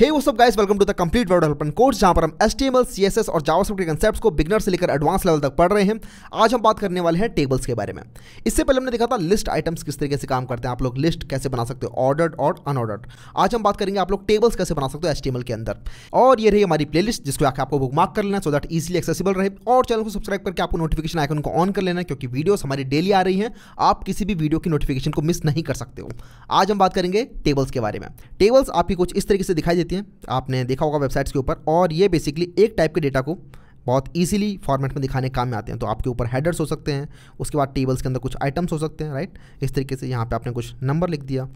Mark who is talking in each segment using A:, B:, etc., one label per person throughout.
A: हे वो सब guys welcome to the complete web development course जहां पर हम H T M L C S S और जावास्क्रिप्ट के कंसेप्ट को बिगनर से लेकर एडवांस लेवल तक पढ़ रहे हैं आज हम बात करने वाले हैं टेबल्स के बारे में इससे पहले हमने देखा था लिस्ट आइटम्स किस तरीके से काम करते हैं आप लोग लिस्ट कैसे बना सकते हो ऑर्डर्ड और अनऑर्डर्ड आज हम बात करेंगे आप लोग टेबल्स कैसे बना सकते हो एस के अंदर और ये रही हमारी प्ले लिस्ट जिसको आके आपको बुक मार्क कर लेना सो दैट ईजिली एक्सेसिबल रहे और चैनल को सब्सक्राइब करके आपको नोटिफिकेशन आइकन को ऑन कर लेना क्योंकि वीडियोज हमारी डेली आ रही है आप किसी भी वीडियो की नोटिफिकेशन को मिस नहीं कर सकते हो आज हम बात करेंगे टेबल्स के बारे में टेबल्स आपकी कुछ इस तरीके से दिखाई देती हैं आपने देखा होगा वेबसाइट्स के ऊपर और ये बेसिकली एक टाइप के डेटा को बहुत ईजिली फॉर्मेट में दिखाने काम में आते हैं तो आपके ऊपर हेडर्स हो सकते हैं उसके बाद टेबल्स के अंदर कुछ आइटम्स हो सकते हैं राइट इस तरीके से यहाँ पे आपने कुछ नंबर लिख दिया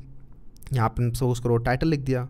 A: यहाँ पर सोर्स करो टाइटल लिख दिया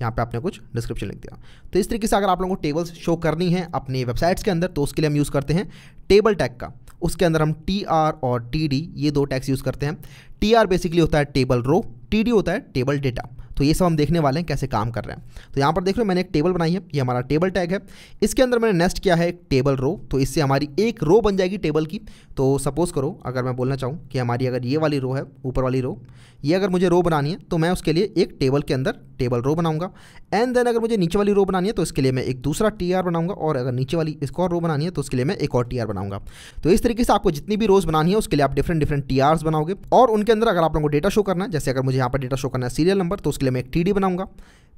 A: यहाँ पे आपने कुछ डिस्क्रिप्शन लिख दिया तो इस तरीके से अगर आप लोगों को टेबल्स शो करनी है अपनी वेबसाइट्स के अंदर तो उसके लिए हम यूज़ करते हैं टेबल टैग का उसके अंदर हम टी आर और टी डी ये दो टैग्स यूज़ करते हैं टी आर बेसिकली होता है टेबल रो टी डी होता है टेबल डेटा तो ये सब हम देखने वाले हैं कैसे काम कर रहे हैं तो यहाँ पर देख रहे मैंने एक टेबल बनाई है ये हमारा टेबल टैग है इसके अंदर मैंने नेस्ट किया है एक टेबल रो तो इससे हमारी एक रो बन जाएगी टेबल की तो सपोज़ करो अगर मैं बोलना चाहूँ कि हमारी अगर ये वाली रो है ऊपर वाली रो ये अगर मुझे रो बनानी है तो मैं उसके लिए एक टेबल के अंदर टेबल रो बनाऊंगा एंड देन अगर मुझे नीचे वाली रो बनानी है तो इसके लिए मैं एक दूसरा टी आर बनाऊंगा और अगर नीचे वाली इसको और रो बनानी है तो उसके लिए मैं एक और टी आर बनाऊंगा तो इस तरीके से आपको जितनी भी रोज बनानी है उसके लिए आप डिफरेंट डिफरेंट टी आर्स बनाओगे और उनके अंदर अगर आप लोगों को डेटा शो करना है जैसे अगर मुझे यहाँ पर डेटा शो करना है सीरियल नंबर तो उसके लिए मैं एक टी डी बनाऊंगा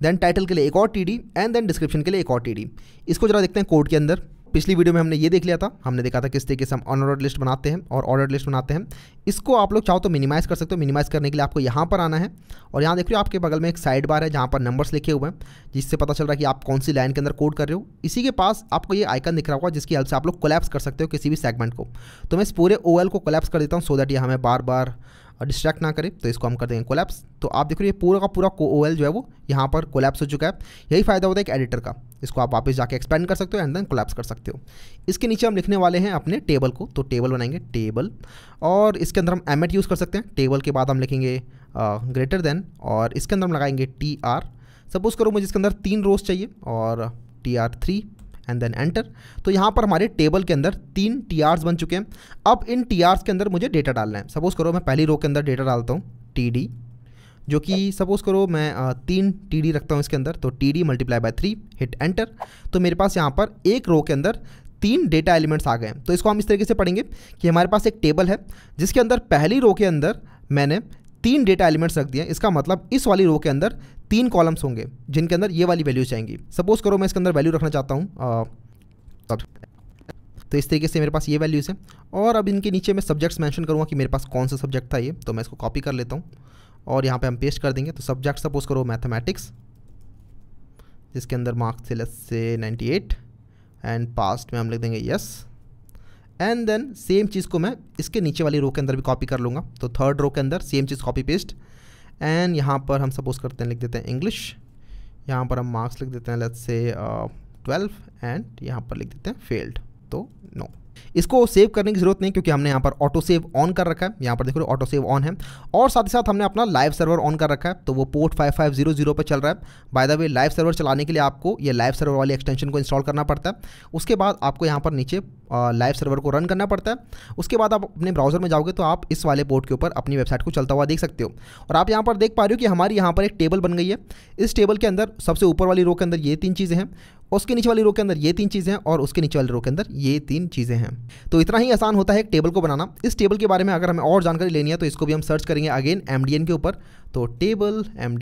A: देन टाइटल के लिए एक और T D and then description के लिए एक और टी डी इसको जरा देखते हैं कोड के अंदर पिछली वीडियो में हमने ये देख लिया था हमने देखा था किस तरीके से हम अनऑर्डर लिस्ट बनाते हैं और ऑर्डर लिस्ट बनाते हैं इसको आप लोग चाहो तो मिनिमाइज़ कर सकते हो मिनिमाइज़ करने के लिए आपको यहाँ पर आना है और यहाँ देख रहे हो आपके बगल में एक साइड बार है जहाँ पर नंबर्स लिखे हुए हैं जिससे पता चल रहा है कि आप कौन सी लाइन के अंदर कोड कर रहे हो इसी के पास आपको ये आइकन दिख रहा होगा जिसकी हेल्प से आप लोग कोलैप्स कर सकते हो किसी भी सेगमेंट को तो मैं इस पूरे ओ को कोलैप्स कर देता हूँ सो दैट ये हमें बार बार और डिस्ट्रैक्ट ना करें तो इसको हम कर देंगे कोलैप्स तो आप देख रहे हो ये पूरा का पूरा ओ जो है वो यहाँ पर कोलैप्स हो चुका है यही फ़ायदा होता है एक एडिटर का इसको आप वापस जाके एक्सपेंड कर सकते हो एंड देन कोलैप्स कर सकते हो इसके नीचे हम लिखने वाले हैं अपने टेबल को तो टेबल बनाएंगे टेबल और इसके अंदर हम एम यूज़ कर सकते हैं टेबल के बाद हम लिखेंगे ग्रेटर देन और इसके अंदर हम लगाएंगे टी आर सपोज़ करो मुझे इसके अंदर तीन रोज चाहिए और T R three and then enter तो यहाँ पर हमारे टेबल के अंदर तीन टी बन चुके हैं अब इन टी के अंदर मुझे डेटा डालना है सपोज़ करो मैं पहली रो के अंदर डेटा डालता हूँ टी जो कि सपोज़ करो मैं तीन टी रखता हूँ इसके अंदर तो T D multiply by three hit enter तो मेरे पास यहाँ पर एक रो के अंदर तीन डेटा एलिमेंट्स आ गए हैं तो इसको हम इस तरीके से पढ़ेंगे कि हमारे पास एक टेबल है जिसके अंदर पहली रो के अंदर मैंने तीन डेटा एलिमेंट्स रख दिए इसका मतलब इस वाली रो के अंदर तीन कॉलम्स होंगे जिनके अंदर ये वाली वैल्यूज चाहेंगी सपोज करो मैं इसके अंदर वैल्यू रखना चाहता हूँ तो इस तरीके से मेरे पास ये वैल्यूज़ है और अब इनके नीचे मैं सब्जेक्ट्स मैंशन करूँगा कि मेरे पास कौन सा सब्जेक्ट था ये तो मैं इसको कॉपी कर लेता हूँ और यहाँ पर हम पेस्ट कर देंगे तो सब्जेक्ट सपोज करो मैथमेटिक्स जिसके अंदर मार्क्स थे लेस से एट एंड पास्ट में हम लिख देंगे यस एंड देन सेम चीज़ को मैं इसके नीचे वाली रो के अंदर भी कॉपी कर लूँगा तो थर्ड रो के अंदर सेम चीज़ कॉपी पेस्ट एंड यहाँ पर हम सपोज करते हैं लिख देते हैं इंग्लिश यहाँ पर हम मार्क्स लिख देते हैं लेट्स से ट्वेल्व एंड यहाँ पर लिख देते हैं फेल्ड तो नो no. इसको सेव करने की जरूरत नहीं क्योंकि हमने यहाँ पर ऑटो सेव ऑन कर रखा है यहाँ पर देखो ऑटो सेव ऑन है और साथ ही साथ हमने अपना लाइव सर्वर ऑन कर रखा है तो वो पोर्ट 5500 पर चल रहा है by the way live server चलाने के लिए आपको ये लाइव सर्वर वाली एक्सटेंशन को इंस्टॉल करना पड़ता है उसके बाद आपको यहाँ पर नीचे लाइव सर्वर को रन करना पड़ता है उसके बाद आप अपने ब्राउज़र में जाओगे तो आप इस वाले पोर्ट के ऊपर अपनी वेबसाइट को चलता हुआ देख सकते हो और आप यहाँ पर देख पा रहे हो कि हमारी यहाँ पर एक टेबल बन गई है इस टेबल के अंदर सबसे ऊपर वाली रो के अंदर ये तीन चीज़ें हैं उसके नीचे वाली रो के अंदर ये तीन चीज़ें हैं और उसके नीचे वाली रो के अंदर ये तीन चीज़ें हैं तो इतना ही आसान होता है एक टेबल को बनाना इस टेबल के बारे में अगर हमें और जानकारी लेनी है तो इसको भी हम सर्च करेंगे अगेन एम के ऊपर तो टेबल एम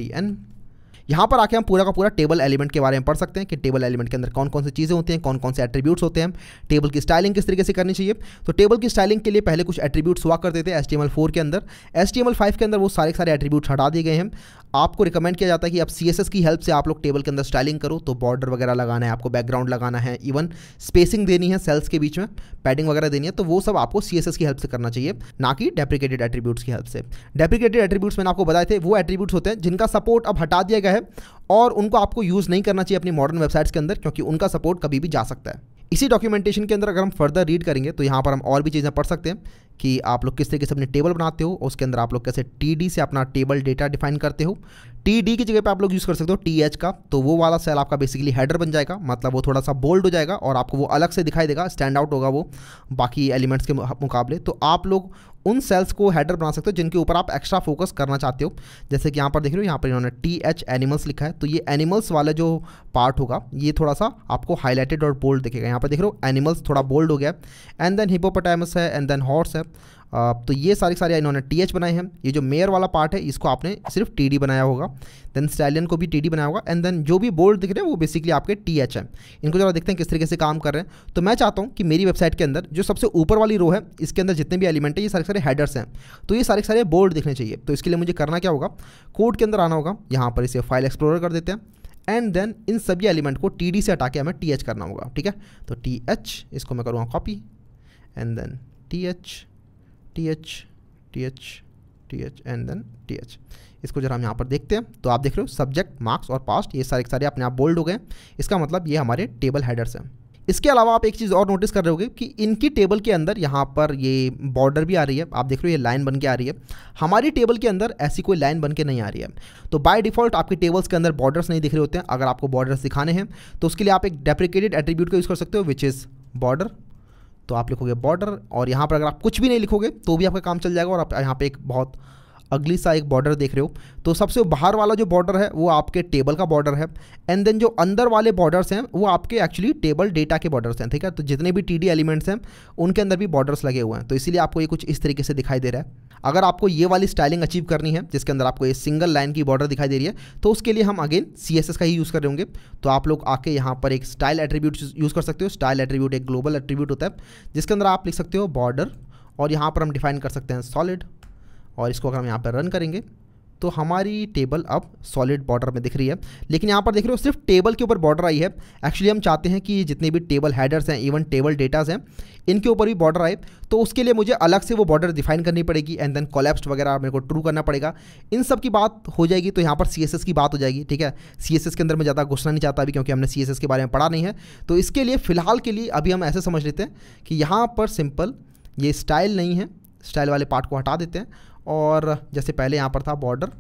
A: यहाँ पर आके हम पूरा का पूरा टेबल एलिमेंट के बारे में पढ़ सकते हैं कि टेबल एलिमेंट के अंदर कौन कौन सी चीज़ें होती हैं कौन कौन से एट्रीब्यूट्स होते हैं टेबल की स्टाइलिंग किस तरीके से करनी चाहिए तो टेबल की स्टाइलिंग के लिए पहले कुछ एट्रीब्यूट्स हुआ करते थे एस टी के अंदर एस टी के अंदर वो सारे सारे एट्रीब्यूट्स हटा दिए गए हैं आपको रिकमेंड किया जाता है कि आप सी की हेल्प से आप लोग टेबल के अंदर स्टाइलिंग करो तो बॉर्डर वगैरह लगाना है आपको बैकग्राउंड लगाना है इवन स्पेसिंग देनी है सेल्स के बीच में पैडिंग वगैरह देनी है तो वो सब आपको सी की हेल्प से करना चाहिए ना कि डेप्रिकेटेड एट्रीब्यूट्स की हेल्प से डेप्रिकेटेड एट्रीब्यूट्स मैंने आपको बताए थे वो एट्रीब्यूट्स होते हैं जिनका सपोर्ट अब हटा दिया गया है है और उनको आपको यूज़ नहीं करना चाहिए अपनी मॉडर्न वेबसाइट्स के अंदर क्योंकि उनका सपोर्ट कभी भी जा सकता है इसी डॉक्यूमेंटेशन के अंदर अगर हम फर्दर रीड करेंगे तो यहाँ पर हम और भी चीज़ें पढ़ सकते हैं कि आप लोग किस तरीके से अपने टेबल बनाते हो उसके अंदर आप लोग कैसे टी से अपना टेबल डेटा डिफाइन करते हो टी की जगह पे आप लोग यूज़ कर सकते हो टी का तो वो वाला सेल आपका बेसिकली हेडर बन जाएगा मतलब वो थोड़ा सा बोल्ड हो जाएगा और आपको वो अलग से दिखाई देगा स्टैंड आउट होगा वो बाकी एलिमेंट्स के मुकाबले तो आप लोग उन सेल्स को हेडर बना सकते हो जिनके ऊपर आप एक्स्ट्रा फोकस करना चाहते हो जैसे कि यहाँ पर देख रहे हो यहाँ पर इन्होंने टी एच एनिमल्स लिखा है तो ये एनिमल्स वाला जो पार्ट होगा ये थोड़ा सा आपको हाईलाइटेड और बोल्ड दिखेगा यहाँ पर देख रहे हो एनिमल्स थोड़ा बोल्ड हो गया एंड देन हिपोपोटामस है एंड देन हॉर्स है तो ये सारे सारे इन्होंने टी एच बनाए हैं ये जो मेयर वाला पार्ट है इसको आपने सिर्फ टी डी बनाया होगा देन स्टैलियन को भी टी डी बनाया होगा एंड देन जो भी बोर्ड दिख रहे हैं वो बेसिकली आपके टी एच है इनको जरा देखते हैं किस तरीके से काम कर रहे हैं तो मैं चाहता हूँ कि मेरी वेबसाइट के अंदर जो सबसे ऊपर वाली रो है इसके अंदर जितने भी एलिमेंट है ये सारे सारे हेडर्स हैं तो ये सारे सारे बोर्ड दिखने चाहिए तो इसके लिए मुझे करना क्या होगा कोड के अंदर आना होगा यहाँ पर इसे फाइल एक्सप्लोर कर देते हैं एंड देन इन सभी एलिमेंट को टी डी से हटा के हमें टी एच करना होगा ठीक है तो टी एच इसको मैं करूँगा copy and then T H T H T H T H and then T H इसको जरा हम यहाँ पर देखते हैं तो आप देख रहे हो सब्जेक्ट मार्क्स और पास्ट ये सारे सारे अपने आप बोल्ड हो गए इसका मतलब ये हमारे टेबल हेडर्स हैं इसके अलावा आप एक चीज़ और नोटिस कर रहे होगे कि इनकी टेबल के अंदर यहाँ पर ये बॉर्डर भी आ रही है आप देख रहे हो ये लाइन बन के आ रही है हमारी टेबल के अंदर ऐसी कोई लाइन बन के नहीं आ रही है तो बाय डिफॉल्ट आपके टेबल्स के अंदर बॉर्डर्स नहीं दिख रहे होते हैं अगर आपको बॉर्डर्स दिखाने हैं तो उसके लिए आप एक डेप्रिकेटेड एट्रीब्यूट का यूज़ कर सकते हो विच इज़ बॉर्डर तो आप लिखोगे बॉर्डर और यहाँ पर अगर आप कुछ भी नहीं लिखोगे तो भी आपका काम चल जाएगा और आप यहाँ पर एक बहुत अगली सा एक बॉर्डर देख रहे हो तो सबसे बाहर वाला जो बॉर्डर है वो आपके टेबल का बॉर्डर है एंड देन जो अंदर वाले बॉर्डर्स हैं वो आपके एक्चुअली टेबल डेटा के बॉर्डर्स हैं ठीक है तो जितने भी टी एलिमेंट्स हैं उनके अंदर भी बॉर्डर्स लगे हुए हैं तो इसलिए आपको ये कुछ इस तरीके से दिखाई दे रहा है अगर आपको ये वाली स्टाइलिंग अचीव करनी है जिसके अंदर आपको ये सिंगल लाइन की बॉर्डर दिखाई दे रही है तो उसके लिए हम अगेन सी का ही यूज़ कर रहे होंगे तो आप लोग आके यहाँ पर एक स्टाइल एट्रीब्यूट यूज़ कर सकते हो स्टाइल एट्रीब्यूट एक ग्लोबल एट्रीब्यूट होता है जिसके अंदर आप लिख सकते हो बॉर्डर और यहाँ पर हम डिफाइन कर सकते हैं सॉलिड और इसको अगर हम यहाँ पर रन करेंगे तो हमारी टेबल अब सॉलिड बॉर्डर में दिख रही है लेकिन यहाँ पर देख रहे हो सिर्फ टेबल के ऊपर बॉर्डर आई है एक्चुअली हम चाहते हैं कि जितने भी टेबल हैडर्स हैं इवन टेबल डेटाज हैं इनके ऊपर भी बॉर्डर आए तो उसके लिए मुझे अलग से वो बॉर्डर डिफाइन करनी पड़ेगी एंड देन कॉलेप्स वगैरह मेरे को ट्रू करना पड़ेगा इन सब की बात हो जाएगी तो यहाँ पर सी की बात हो जाएगी ठीक है सी के अंदर मैं ज़्यादा घुसना नहीं चाहता अभी क्योंकि हमने सी के बारे में पढ़ा नहीं है तो इसके लिए फ़िलहाल के लिए अभी हम ऐसे समझ लेते हैं कि यहाँ पर सिंपल ये स्टाइल नहीं है स्टाइल वाले पार्ट को हटा देते हैं और जैसे पहले यहाँ पर था बॉर्डर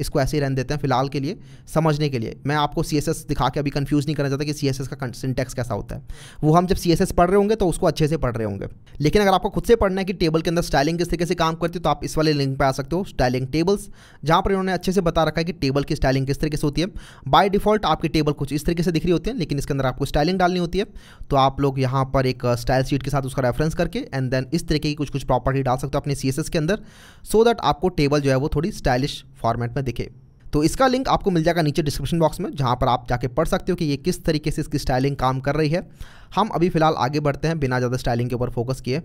A: इसको ऐसे ही रहने देते हैं फिलहाल के लिए समझने के लिए मैं आपको सी दिखा के अभी कन्फ्यूज़ नहीं करना चाहता कि सी का सिंटेक्स कैसा होता है वो हम जब सी पढ़ रहे होंगे तो उसको अच्छे से पढ़ रहे होंगे लेकिन अगर आपको खुद से पढ़ना है कि टेबल के अंदर स्टाइलिंग किस तरीके से काम करती है तो आप इस वाले लिंक पर आ सकते हो स्टाइलिंग टेबल्स जहाँ पर इन्होंने अच्छे से बता रखा है कि टेबल की स्टाइलिंग किस तरीके से होती है बाई डिफॉल्ट आपकी टेबल कुछ इस तरीके से दिख रही होती है लेकिन इसके अंदर आपको स्टाइलिंग डालनी होती है तो आप लोग यहाँ पर एक स्टाइल शीट के साथ उसका रेफरेंस करके एंड देन इस तरीके की कुछ कुछ प्रॉपर्टी डाल सकते हो अपने सी के अंदर सो दैट आपको टेबल जो है वो थोड़ी स्टाइलिश फॉर्मेट में दिखे तो इसका लिंक आपको मिल जाएगा नीचे डिस्क्रिप्शन बॉक्स में जहाँ पर आप जाके पढ़ सकते हो कि ये किस तरीके से इसकी स्टाइलिंग काम कर रही है हम अभी फिलहाल आगे बढ़ते हैं बिना ज़्यादा स्टाइलिंग के ऊपर फोकस किए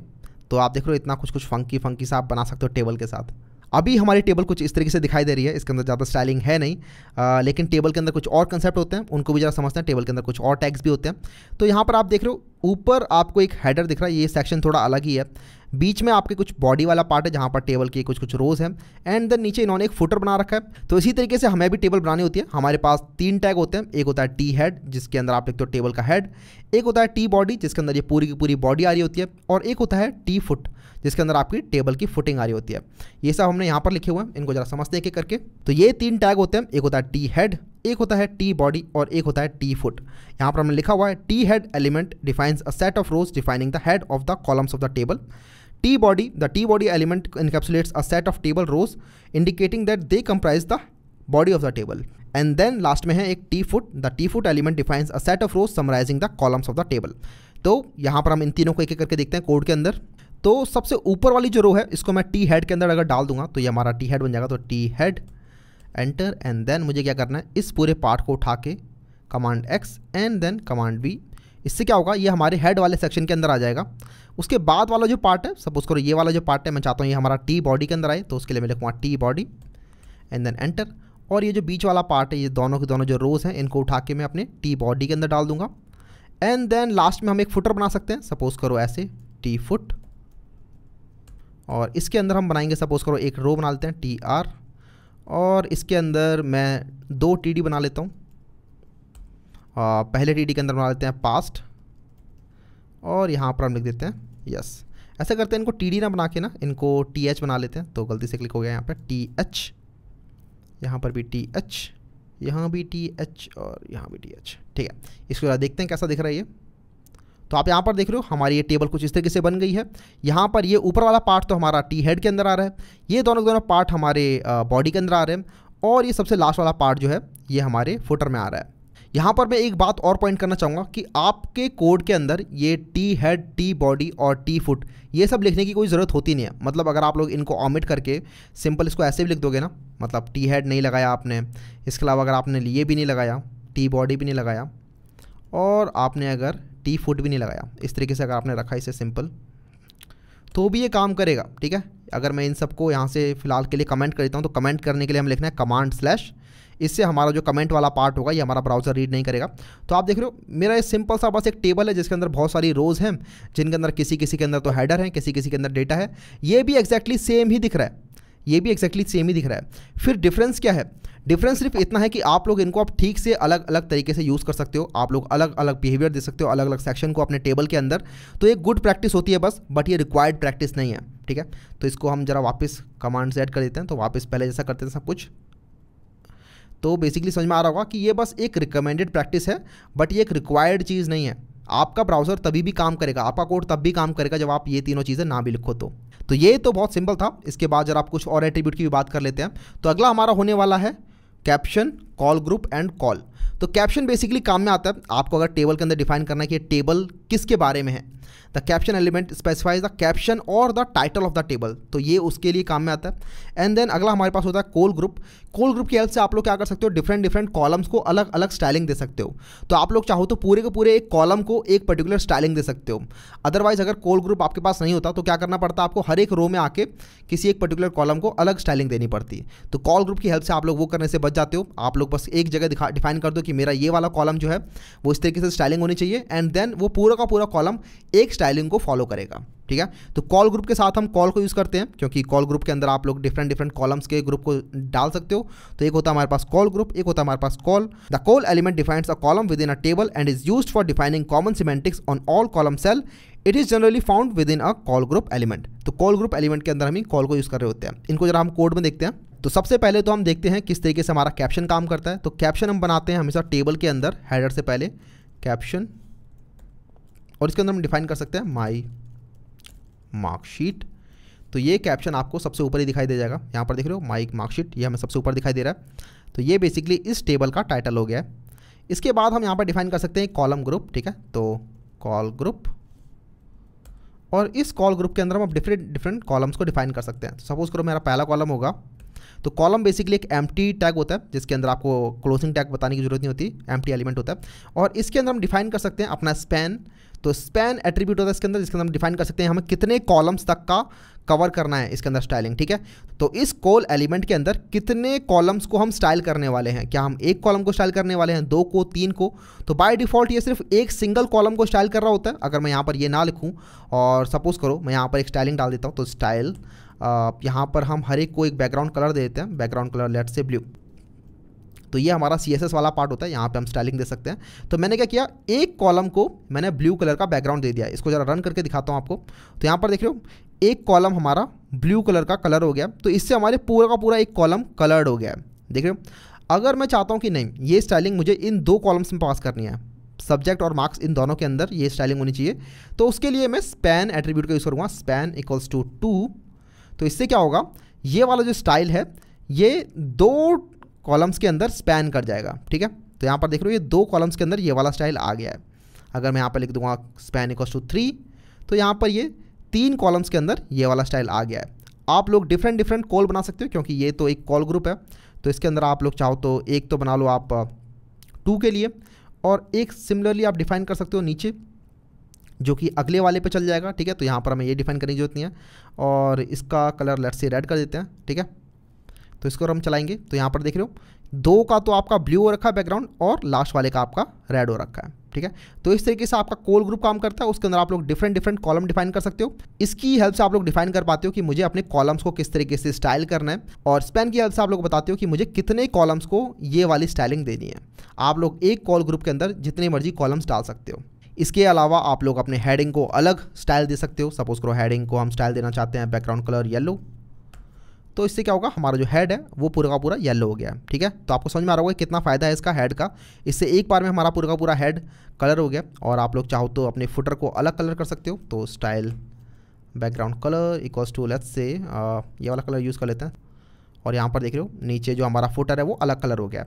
A: तो आप देख रहे हो इतना कुछ कुछ फंकी फंकी सा आप बना सकते हो टेबल के साथ अभी हमारी टेबल कुछ इस तरीके से दिखाई दे रही है इसके अंदर ज़्यादा स्टाइलिंग है नहीं आ, लेकिन टेबल के अंदर कुछ और कंसेप्ट होते हैं उनको भी ज़रा समझते हैं टेबल के अंदर कुछ और टैग्स भी होते हैं तो यहाँ पर आप देख रहे हो ऊपर आपको एक हैडर दिख रहा है ये सेक्शन थोड़ा अलग ही है बीच में आपके कुछ बॉडी वाला पार्ट है जहाँ पर टेबल के कुछ कुछ रोज है एंड देन नीचे इन्होंने एक फुटर बना रखा है तो इसी तरीके से हमें भी टेबल बनानी होती है हमारे पास तीन टैग होते हैं एक होता है टी हेड जिसके अंदर आप लिखते हो टेबल का हेड एक होता है टी बॉडी जिसके अंदर ये पूरी की पूरी बॉडी आ रही होती है और एक होता है टी फुट जिसके अंदर आपकी टेबल की फुटिंग आ रही होती है ये सब हमने यहाँ पर लिखे हुए हैं इनको जरा समझते हैं एक करके तो ये तीन टैग होते हैं एक होता है टी हेड एक होता है टी बॉडी और एक होता है टी फुट यहाँ पर हमने लिखा हुआ है T head element defines a set of rows defining the head of the columns of the table T body, the T body element encapsulates a set of table rows indicating that they comprise the body of the table. And then last में है एक T foot the T foot element defines a set of rows summarising the columns of the table तो यहाँ पर हम इन तीनों को एक एक करके देखते हैं कोड के अंदर तो सबसे ऊपर वाली जो रो है इसको मैं टी हेड के अंदर अगर डाल दूंगा तो ये हमारा टी हेड बन जाएगा तो T head enter and then मुझे क्या करना है इस पूरे पार्ट को उठा के command X and then command V इससे क्या होगा ये हमारे हेड वाले सेक्शन के अंदर आ जाएगा उसके बाद वाला जो पार्ट है सपोज करो ये वाला जो पार्ट है मैं चाहता हूँ ये हमारा टी बॉडी के अंदर आए तो उसके लिए मैं लिखूँगा T body and then enter और ये जो बीच वाला पार्ट है ये दोनों के दोनों जो रोज़ हैं इनको उठा के मैं अपने टी बॉडी के अंदर डाल दूंगा एंड देन लास्ट में हम एक फुटर बना सकते हैं सपोज करो ऐसे टी फुट और इसके अंदर हम बनाएंगे सपोज करो एक रो बना लेते हैं टी आर और इसके अंदर मैं दो टी डी बना लेता हूँ पहले टी के अंदर बना लेते हैं पास्ट और यहाँ पर हम लिख देते हैं यस ऐसा करते हैं इनको टी ना बना के ना इनको टी एच बना लेते हैं तो गलती से क्लिक हो गया यहाँ पर टी एच यहाँ पर भी टी एच यहाँ भी टी एच और यहाँ भी टी एच ठीक है इसके बाद देखते हैं कैसा दिख रहा है ये तो आप यहाँ पर देख रहे हो हमारी ये टेबल कुछ इस तरीके से बन गई है यहाँ पर ये ऊपर वाला पार्ट तो हमारा टी हेड के अंदर आ रहा है ये दोनों दोनों पार्ट हमारे बॉडी के अंदर आ रहे हैं और ये सबसे लास्ट वाला पार्ट जो है ये हमारे फुटर में आ रहा है यहाँ पर मैं एक बात और पॉइंट करना चाहूँगा कि आपके कोड के अंदर ये टी हेड टी बॉडी और टी फुट ये सब लिखने की कोई ज़रूरत होती नहीं है मतलब अगर आप लोग इनको ऑमिट करके सिंपल इसको ऐसे भी लिख दोगे ना मतलब टी हेड नहीं लगाया आपने इसके अलावा अगर आपने ये भी नहीं लगाया टी बॉडी भी नहीं लगाया और आपने अगर टी फुट भी नहीं लगाया इस तरीके से अगर आपने रखा इसे सिंपल तो भी ये काम करेगा ठीक है अगर मैं इन सबको यहाँ से फिलहाल के लिए कमेंट कर देता हूँ तो कमेंट करने के लिए हम लिखना है कमांड स्लैश इससे हमारा जो कमेंट वाला पार्ट होगा ये हमारा ब्राउज़र रीड नहीं करेगा तो आप देख रहे हो मेरा ये सिंपल सा बस एक टेबल है जिसके अंदर बहुत सारी रोज़ हैं जिनके अंदर किसी किसी के अंदर तो हैडर है किसी किसी के अंदर डेटा है ये भी एक्जैक्टली सेम ही दिख रहा है ये भी एक्जैक्टली सेम ही दिख रहा है फिर डिफरेंस क्या है डिफरेंस सिर्फ इतना है कि आप लोग इनको आप ठीक से अलग अलग तरीके से यूज़ कर सकते हो आप लोग अलग अलग बिहेवियर दे सकते हो अलग अलग सेक्शन को अपने टेबल के अंदर तो एक गुड प्रैक्टिस होती है बस बट ये रिक्वायर्ड प्रैक्टिस नहीं है ठीक है तो इसको हम जरा वापस कमांड से ऐड कर देते हैं तो वापस पहले जैसा करते थे सब कुछ तो बेसिकली समझ में आ रहा होगा कि ये बस एक रिकमेंडेड प्रैक्टिस है बट ये एक रिक्वायर्ड चीज़ नहीं है आपका ब्राउज़र तभी भी काम करेगा आपका कोड तब भी काम करेगा जब आप ये तीनों चीज़ें ना भी लिखो तो तो ये तो बहुत सिंपल था इसके बाद जरा आप कुछ और एट्रीब्यूट की भी बात कर लेते हैं तो अगला हमारा होने वाला है caption col group and col तो कैप्शन बेसिकली काम में आता है आपको अगर टेबल के अंदर डिफाइन करना है कि टेबल किसके बारे में है the caption element specifies the caption और the title of the table तो ये उसके लिए काम में आता है एंड देन अगला हमारे पास होता है कोल ग्रुप कोल ग्रुप की हेल्प से आप लोग क्या कर सकते हो डिफरेंट डिफरेंट कॉलम्स को अलग अलग स्टाइलिंग दे सकते हो तो आप लोग चाहो तो पूरे के पूरे एक कॉलम को एक पर्टिकुलर स्टाइलिंग दे सकते हो अदरवाइज अगर कोल ग्रुप आपके पास नहीं होता तो क्या करना पड़ता आपको हर एक रो में आके किसी एक पर्टिकुलर कॉलम को अलग स्टाइलिंग देनी पड़ती है तो कॉल ग्रुप की हेल्प से आप लोग वो करने से बच जाते हो आप लोग बस एक जगह दिखा डिफाइन कर दो कि मेरा ये वाला कॉलम जो है वो इस तरीके से स्टाइलिंग होनी चाहिए एंड देन वो पूरा का पूरा कॉलम एक स्टाइलिंग को फॉलो करेगा ठीक है तो कॉल ग्रुप के साथ हम कॉल को यूज़ करते हैं क्योंकि कॉल ग्रुप के अंदर आप लोग डिफरेंट डिफरेंट कॉलम्स के ग्रुप को डाल सकते हो तो एक होता हमारे पास कॉल ग्रुप एक होता हमारे पास col the col element defines a column within a table and is use for defining common semantics on all column cell it is generally found within a col group element तो col group element के अंदर हम call को use कर रहे होते हैं इनको जरा हम कोड में देखते हैं तो सबसे पहले तो हम देखते हैं किस तरीके से हमारा कैप्शन काम करता है तो कैप्शन हम बनाते हैं हमेशा टेबल के अंदर हैडर से पहले कैप्शन और इसके अंदर हम डिफाइन कर सकते हैं माई मार्कशीट तो ये कैप्शन आपको सबसे ऊपर ही दिखाई दे जाएगा यहाँ पर देख रहे हो माई मार्कशीट ये हमें सबसे ऊपर दिखाई दे रहा है तो ये बेसिकली इस टेबल का टाइटल हो गया है इसके बाद हम यहाँ पर डिफाइन कर सकते हैं कॉलम ग्रुप ठीक है तो कॉल ग्रुप और इस कॉल ग्रुप के अंदर हम डिफरेंट डिफरेंट कॉलम्स को डिफाइन कर सकते हैं सपोज तो करो मेरा पहला कॉलम होगा तो कॉलम बेसिकली एक एम टैग होता है जिसके अंदर आपको क्लोजिंग टैग बताने की जरूरत नहीं होती एम एलिमेंट होता है और इसके अंदर हम डिफाइन कर सकते हैं अपना स्पैन तो स्पैन एट्रीब्यूट होता है इसके अंदर जिसके अंदर हम डिफाइन कर सकते हैं हमें कितने कॉलम्स तक का कवर करना है इसके अंदर स्टाइलिंग ठीक है तो इस कॉल एलिमेंट के अंदर कितने कॉलम्स को हम स्टाइल करने वाले हैं क्या हम एक कॉलम को स्टाइल करने वाले हैं दो को तीन को तो बाय डिफॉल्ट ये सिर्फ एक सिंगल कॉलम को स्टाइल कर रहा होता है अगर मैं यहाँ पर ये ना लिखूँ और सपोज करो मैं यहाँ पर एक स्टाइलिंग डाल देता हूँ तो स्टाइल यहाँ पर हम हर एक को एक बैकग्राउंड कलर दे देते हैं background colour let say blue तो ये हमारा सी वाला पार्ट होता है यहाँ पे हम स्टाइलिंग दे सकते हैं तो मैंने क्या किया एक कॉलम को मैंने ब्लू कलर का बैकग्राउंड दे दिया इसको ज़रा रन करके दिखाता हूँ आपको तो यहाँ पर देख रहे हो एक कॉलम हमारा ब्लू कलर का कलर हो गया तो इससे हमारे पूरा का पूरा एक कॉलम कलर्ड हो गया है देख रहे हो अगर मैं चाहता हूँ कि नहीं ये स्टाइलिंग मुझे इन दो कॉलम्स में पास करनी है सब्जेक्ट और मार्क्स इन दोनों के अंदर ये स्टाइलिंग होनी चाहिए तो उसके लिए मैं स्पैन एट्रीब्यूट का यूज़ करूँगा स्पैन इक्वल्स टू टू तो इससे क्या होगा ये वाला जो स्टाइल है ये दो कॉलम्स के अंदर स्पैन कर जाएगा ठीक है तो यहाँ पर देख लो ये दो कॉलम्स के अंदर ये वाला स्टाइल आ गया है अगर मैं यहाँ पर लिख दूंगा स्पैन इक्व टू थ्री तो यहाँ पर ये तीन कॉलम्स के अंदर ये वाला स्टाइल आ गया है आप लोग डिफरेंट डिफरेंट कॉल बना सकते हो क्योंकि ये तो एक कॉल ग्रुप है तो इसके अंदर आप लोग चाहो तो एक तो बना लो आप टू uh, के लिए और एक सिमिलरली आप डिफाइन कर सकते हो नीचे जो कि अगले वाले पे चल जाएगा ठीक है तो यहाँ पर हमें ये डिफाइन करने की जरूरत नहीं है और इसका कलर लेट से रेड कर देते हैं ठीक है तो इसको हम चलाएंगे तो यहाँ पर देख रहे हो दो का तो आपका ब्लू हो रखा है बैकग्राउंड और लास्ट वाले का आपका रेड हो रखा है ठीक है तो इस तरीके से आपका कोल ग्रुप काम करता है उसके अंदर आप लोग डिफरेंट डिफरेंट कॉलम डिफाइन कर सकते हो इसकी हेल्प से आप लोग डिफाइन कर पाते हो कि मुझे अपने कॉलम्स को किस तरीके से स्टाइल करना है और स्पेन की हेल्प से आप लोग बताते हो कि मुझे कितने कॉलम्स को ये वाली स्टाइलिंग देनी है आप लोग एक कॉल ग्रुप के अंदर जितने मर्जी कॉलम्स डाल सकते हो इसके अलावा आप लोग अपने हेडिंग को अलग स्टाइल दे सकते हो सपोज करो हेडिंग को हम स्टाइल देना चाहते हैं बैकग्राउंड कलर येलो तो इससे क्या होगा हमारा जो हेड है वो पूरा का पूरा येलो हो गया है ठीक है तो आपको समझ में आ रहा होगा कितना फ़ायदा है इसका हेड का इससे एक बार में हमारा पूरा का पूरा हेड कलर हो गया और आप लोग चाहो तो अपने फुटर को अलग कलर कर सकते हो तो style background colour equals to let's say ये वाला कलर यूज़ कर लेते हैं और यहाँ पर देख रहे हो नीचे जो हमारा फुटर है वो अलग कलर हो गया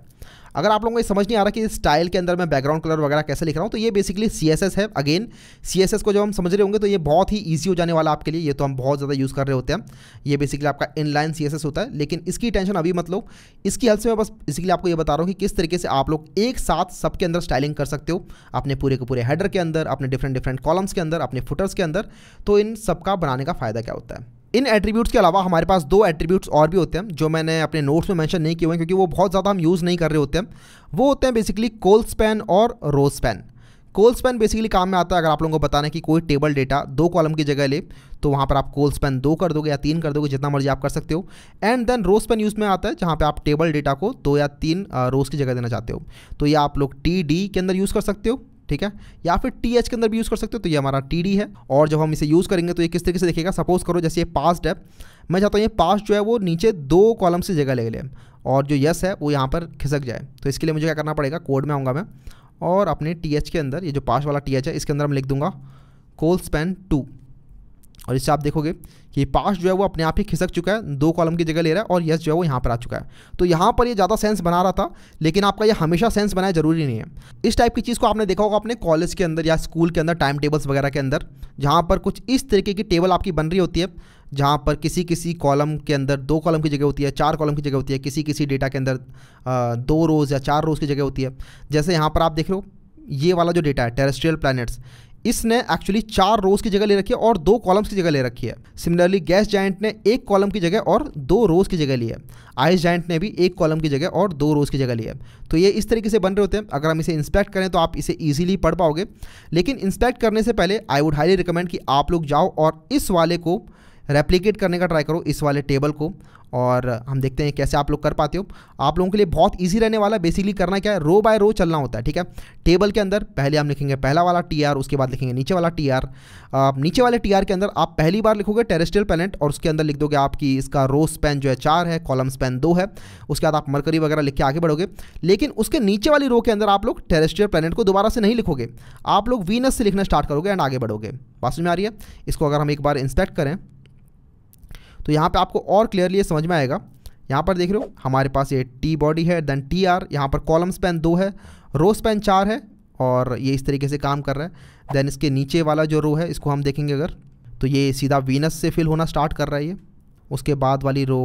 A: अगर आप लोगों को ये समझ नहीं आ रहा कि स्टाइल के अंदर मैं बैकग्राउंड कलर वगैरह कैसे लिख रहा हूँ तो ये बेसिकली सी है अगेन सी को जब हम समझ रहे होंगे तो ये बहुत ही ईजी हो जाने वाला आपके लिए ये तो हम बहुत ज़्यादा यूज़ कर रहे होते हैं ये बेसिकली आपका इनलाइन सी होता है लेकिन इसकी टेंशन अभी मत लो इसकी हेल्प से मैं बस इसलिए आपको ये बता रहा हूँ कि किस तरीके से आप लोग एक साथ सबके अंदर स्टाइलिंग कर सकते हो अपने पूरे के पूरे हेडर के अंदर अपने डिफरेंट डिफरेंट कॉलम्स के अंदर अपने फुटर्स के अंदर तो इन सबका बनाने का फ़ायदा क्या होता है इन एट्रीब्यूट्स के अलावा हमारे पास दो एट्रीब्यूट्स और भी होते हैं जो मैंने अपने नोट्स में मेंशन नहीं किए हुए हैं क्योंकि वो बहुत ज़्यादा हम यूज़ नहीं कर रहे होते हैं वो होते हैं बेसिकली कोल स्पैन और row span col span basically काम में आता है अगर आप लोगों को बताने कि कोई टेबल डेटा दो कॉलम की जगह ले तो वहाँ पर आप कोल स्पैन दो कर दोगे या तीन कर दोगे जितना मर्जी आप कर सकते हो and then row span use में आता है जहाँ पे आप टेबल डेटा को दो या तीन रोज़ की जगह देना चाहते हो तो ये आप लोग टी डी के अंदर यूज़ कर सकते हो ठीक है या फिर टी एच के अंदर भी यूज़ कर सकते हो तो ये हमारा टी डी है और जब हम इसे यूज़ करेंगे तो ये किस तरीके से देखेगा सपोज करो जैसे ये पास्ट है मैं चाहता हूँ ये पास्ट जो है वो नीचे दो कॉलम से जगह ले ले और जो यस है वो यहाँ पर खिसक जाए तो इसके लिए मुझे क्या करना पड़ेगा कोड में आऊँगा मैं और अपने टी एच के अंदर ये जो पास वाला टी एच है इसके अंदर हम लिख दूंगा कोल स्पैन टू और इससे आप देखोगे कि पास जो है वो अपने आप ही खिसक चुका है दो कॉलम की जगह ले रहा है और यस जो है वो यहाँ पर आ चुका है तो यहाँ पर ये यह ज़्यादा सेंस बना रहा था लेकिन आपका ये हमेशा सेंस बनाए ज़रूरी नहीं है इस टाइप की चीज़ को आपने देखा होगा अपने कॉलेज के अंदर या स्कूल के अंदर टाइम टेबल्स वगैरह के अंदर जहाँ पर कुछ इस तरीके की टेबल आपकी बन रही होती है जहाँ पर किसी किसी कॉलम के अंदर दो कॉलम की जगह होती है चार कॉलम की जगह होती है किसी किसी डेटा के अंदर दो रोज़ या चार रोज़ की जगह होती है जैसे यहाँ पर आप देख लो ये वाला जो डेटा है टेरेस्ट्रियल प्लानट्स इसने एक्चुअली चार रोज की जगह ले रखी है और दो कॉलम्स की जगह ले रखी है सिमिलरली गैस जाइंट ने एक कॉलम की जगह और दो रोज की जगह ली है आइस जाइंट ने भी एक कॉलम की जगह और दो रोज की जगह ली है तो ये इस तरीके से बन रहे होते हैं अगर हम इसे इंस्पेक्ट करें तो आप इसे ईजिली पढ़ पाओगे लेकिन इंस्पेक्ट करने से पहले आई वुड हाईली रिकमेंड कि आप लोग जाओ और इस वाले को रेप्लीकेट करने का ट्राई करो इस वाले टेबल को और हम देखते हैं कैसे आप लोग कर पाते हो आप लोगों के लिए बहुत ईजी रहने वाला बेसिकली करना क्या है रो बाय रो चलना होता है ठीक है टेबल के अंदर पहले हम लिखेंगे पहला वाला टी आर उसके बाद लिखेंगे नीचे वाला टी आर आप नीचे वाले टी आर के अंदर आप पहली बार लिखोगे टेरेस्ट्रियल प्लानट और उसके अंदर लिख दोगे आपकी इसका रो स्पेन जो है चार है कॉलम स्पेन दो है उसके बाद आप मरकरी वगैरह लिख के आगे बढ़ोगे लेकिन उसके नीचे वाली रो के अंदर आप लोग टेरेस्ट्रियल पैनेट को दोबारा से नहीं लिखोगे आप लोग वीनस से लिखना स्टार्ट करोगे एंड आगे बढ़ोगे बात समझ में आ रही है इसको अगर हम एक बार इंस्पेक्ट करें तो यहाँ पर आपको और क्लियरली ये समझ में आएगा यहाँ पर देख रहे हो हमारे पास ये टी बॉडी है देन टी आर यहाँ पर कॉलम स्पेन दो है रो स्पेन चार है और ये इस तरीके से काम कर रहा है देन इसके नीचे वाला जो रो है इसको हम देखेंगे अगर तो ये सीधा वीनस से फिल होना स्टार्ट कर रहा है ये उसके बाद वाली रो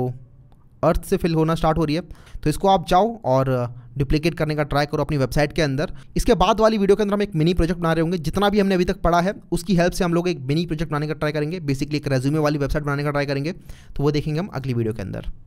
A: अर्थ से फिल होना स्टार्ट हो रही है तो इसको आप जाओ और डुप्लीकेट करने का ट्राई करो अपनी वेबसाइट के अंदर इसके बाद वाली वीडियो के अंदर हम एक मिनी प्रोजेक्ट बना रहे होंगे जितना भी हमने अभी तक पढ़ा है उसकी हेल्प से हम लोग एक मिनी प्रोजेक्ट बनाने का ट्राई करेंगे बेसिकली एक रेज्यूमे वाली वेबसाइट बनाने का ट्राई करेंगे तो वो देखेंगे हम अगली वीडियो के अंदर